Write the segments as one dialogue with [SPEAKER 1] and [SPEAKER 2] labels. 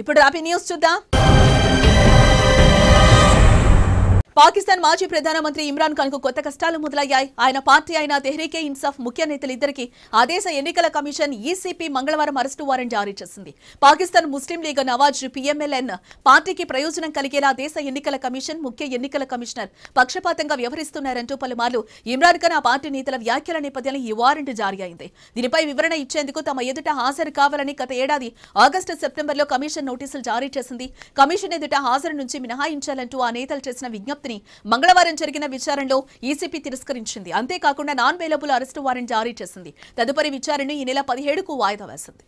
[SPEAKER 1] ఇప్పుడు రాబీ న్యూస్ చూద్దాం పాకిస్తాన్ మాజీ ప్రధానమంత్రి ఇమ్రాన్ ఖాన్ కు కొత్త కష్టాలు మొదలయ్యాయి ఆయన పార్టీ అయిన తెహ్రీకే ఇన్సాఫ్ ముఖ్య నేతలిద్దరికీ ఆ దేశ ఎన్నికల కమిషన్ ఈసీపీ మంగళవారం అరెస్టు వారెంట్ జారీ చేసింది పాకిస్తాన్ ముస్లిం లీగ్ నవాజ్ పీఎంఎల్ఎన్ పార్టీకి ప్రయోజనం కలిగేలా దేశ ఎన్నికల కమిషన్ ముఖ్య ఎన్నికల కమిషనర్ పక్షపాతంగా వ్యవహరిస్తున్నారంటూ పలుమార్లు ఇమ్రాన్ ఖాన్ ఆ పార్టీ నేతల వ్యాఖ్యల నేపథ్యంలో ఈ వారెంట్ జారీ అయింది దీనిపై వివరణ ఇచ్చేందుకు తమ ఎదుట హాజరు కావాలని గత ఏడాది ఆగస్టు సెప్టెంబర్లో కమిషన్ నోటీసులు జారీ చేసింది కమిషన్ ఎదుట హాజరు నుంచి మినహాయించాలంటూ ఆ నేతలు చేసిన విజ్ఞప్తి ఫిర్యాదుని మంగళవారం జరిగిన విచారణలో ఈసీపీ e తిరస్కరించింది అంతేకాకుండా నాన్ వేలబుల్ అరెస్టు వారెంట్ జారీ చేసింది తదుపరి విచారణ ఈ నెల పదిహేడుకు వాయిదా వేసింది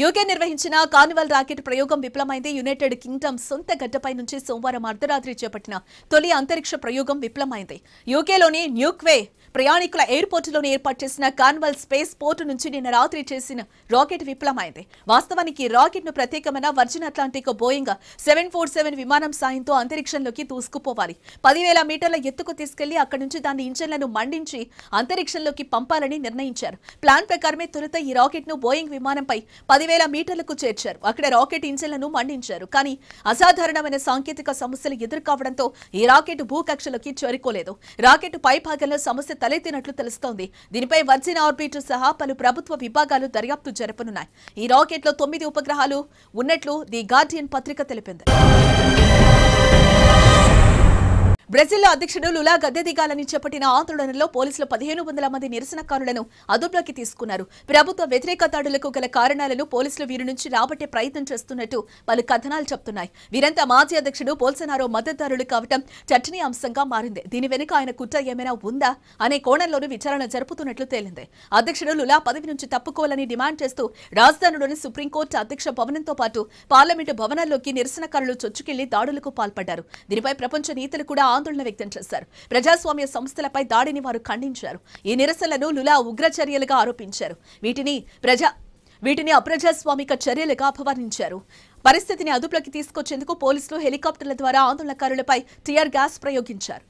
[SPEAKER 1] యూకే నిర్వహించిన కార్నివల్ రాకెట్ ప్రయోగం విఫలమైంది యునైటెడ్ కింగ్డమ్ సొంత గడ్డపై నుంచి సోమవారం అర్ధరాత్రి చేపట్టిన తొలి అంతరిక్ష ప్రయోగం విఫలమైంది యూకేలోని న్యూక్వే ప్రయాణికుల ఎయిర్పోర్టులోనే ఏర్పాటు చేసిన కార్న్వల్ స్పేస్ పోర్టు నుంచి నిన్న రాత్రి చేసిన రాకెట్ విఫలమైంది వాస్తవానికి రాకెట్ ను ప్రత్యేకమైన Virgin Atlantic Boeing seven four seven విమానం సాయంతో అంతరిక్షంలోకి దూసుకుపోవాలి పదివేల మీటర్ల ఎత్తుకు తీసుకెళ్లి అక్కడి నుంచి దాని ఇంజన్లను మండించి అంతరిక్షంలోకి పంపాలని నిర్ణయించారు ప్లాన్ ప్రకారమే తొలుత ఈ రాకెట్ ను బోయింగ్ విమానంపై పది వేల మీటర్లకు చేర్చారు అక్కడ రాకెట్ ఇంజన్లను మండించారు కానీ అసాధారణమైన సాంకేతిక సమస్యలు ఎదుర్కావడంతో ఈ రాకెట్ భూకక్షలోకి చేరుకోలేదు రాకెట్ పైభాగంలో సమస్య తలెత్తినట్లు తెలుస్తోంది దీనిపై వర్జిన్ ఆర్బిట్ సహా పలు ప్రభుత్వ విభాగాలు దర్యాప్తు జరపనున్నాయి ఈ రాకెట్ లో తొమ్మిది ఉపగ్రహాలు ఉన్నట్లు ది గార్డియన్ పత్రిక తెలిపింది బ్రెజిల్లో అధ్యక్షుడు లులా గద్దె దిగాలని చేపట్టిన ఆందోళనలో పోలీసులు పదిహేను వందల మంది నిరసనకారులను అదుపులోకి తీసుకున్నారు ప్రభుత్వ వ్యతిరేక దాడులకు గల కారణాలను పోలీసులు వీరి నుంచి రాబట్టే ప్రయత్నం చేస్తున్నట్టు పలు కథనాలు చెబుతున్నాయి వీరంతా మాజీ అధ్యక్షుడు పోల్సనారో మద్దతుదారులు కావటం చర్చనీయాంశంగా మారింది దీని వెనుక ఆయన కుట్ర ఏమైనా ఉందా అనే కోణంలోనూ విచారణ జరుపుతున్నట్లు తేలింది అధ్యక్షుడు లులా పదవి నుంచి తప్పుకోవాలని డిమాండ్ చేస్తూ రాజధానిలోని సుప్రీంకోర్టు అధ్యక్ష భవనంతో పాటు పార్లమెంటు భవనాల్లోకి నిరసనకారులు చొచ్చుకెళ్లి దాడులకు పాల్పడ్డారు దీనిపై ప్రపంచ నేతలు కూడా ఆందోళన ఆందోళన వ్యక్తం చేశారు ప్రజాస్వామ్య సంస్థలపై దాడిని వారు ఖండించారు ఈ నిరసనలను లులా ఉగ్రచర్యలుగా ఆరోపించారు వీటిని ప్రజా వీటిని అప్రజాస్వామిక చర్యలుగా అపవర్ణించారు పరిస్థితిని అదుపులోకి తీసుకొచ్చేందుకు పోలీసులు హెలికాప్టర్ల ద్వారా ఆందోళనకారులపై టియర్ గ్యాస్ ప్రయోగించారు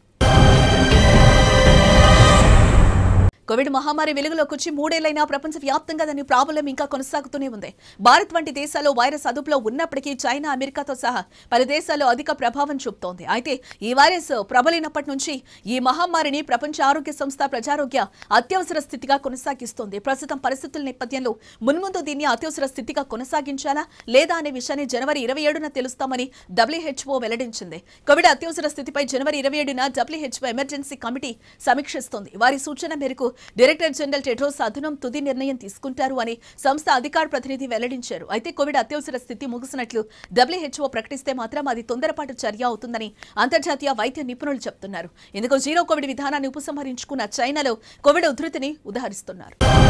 [SPEAKER 1] కోవిడ్ మహమ్మారి వెలుగులోకి వచ్చి మూడేళ్లైనా వ్యాప్తంగా దాని ప్రాబ్లం ఇంకా కొనసాగుతూనే ఉంది భారత్ వంటి దేశాల్లో వైరస్ అదుపులో ఉన్నప్పటికీ చైనా అమెరికాతో సహా పలు దేశాల్లో అధిక ప్రభావం చూపుతోంది అయితే ఈ వైరస్ ప్రబలినప్పటి నుంచి ఈ మహమ్మారిని ప్రపంచ ఆరోగ్య సంస్థ ప్రజారోగ్య అత్యవసర స్థితిగా కొనసాగిస్తోంది ప్రస్తుతం పరిస్థితుల నేపథ్యంలో మున్ముందు దీన్ని అత్యవసర స్థితిగా కొనసాగించాలా లేదా అనే విషయాన్ని జనవరి ఇరవై ఏడున తెలుస్తామని డబ్ల్యూహెచ్ఓ వెల్లడించింది కోవిడ్ అత్యవసర స్థితిపై జనవరి ఇరవై ఏడున డబ్ల్యూహెచ్ఓ ఎమర్జెన్సీ కమిటీ సమీక్షిస్తోంది వారి సూచన మేరకు డైరెక్టర్ జనరల్ టెడ్రోస్ అధునం తుది నిర్ణయం తీసుకుంటారు అని సంస్థ అధికార ప్రతినిధి వెల్లడించారు అయితే కోవిడ్ అత్యవసర స్థితి ముగిసినట్లు డబ్ల్యూహెచ్ఓ ప్రకటిస్తే మాత్రం అది తొందరపాటు చర్య అవుతుందని అంతర్జాతీయ వైద్య నిపుణులు చెబుతున్నారు ఇందుకు జీరో కోవిడ్ విధానాన్ని ఉపసంహరించుకున్న చైనాలో కోవిడ్ ఉధృతిని ఉదహరిస్తున్నారు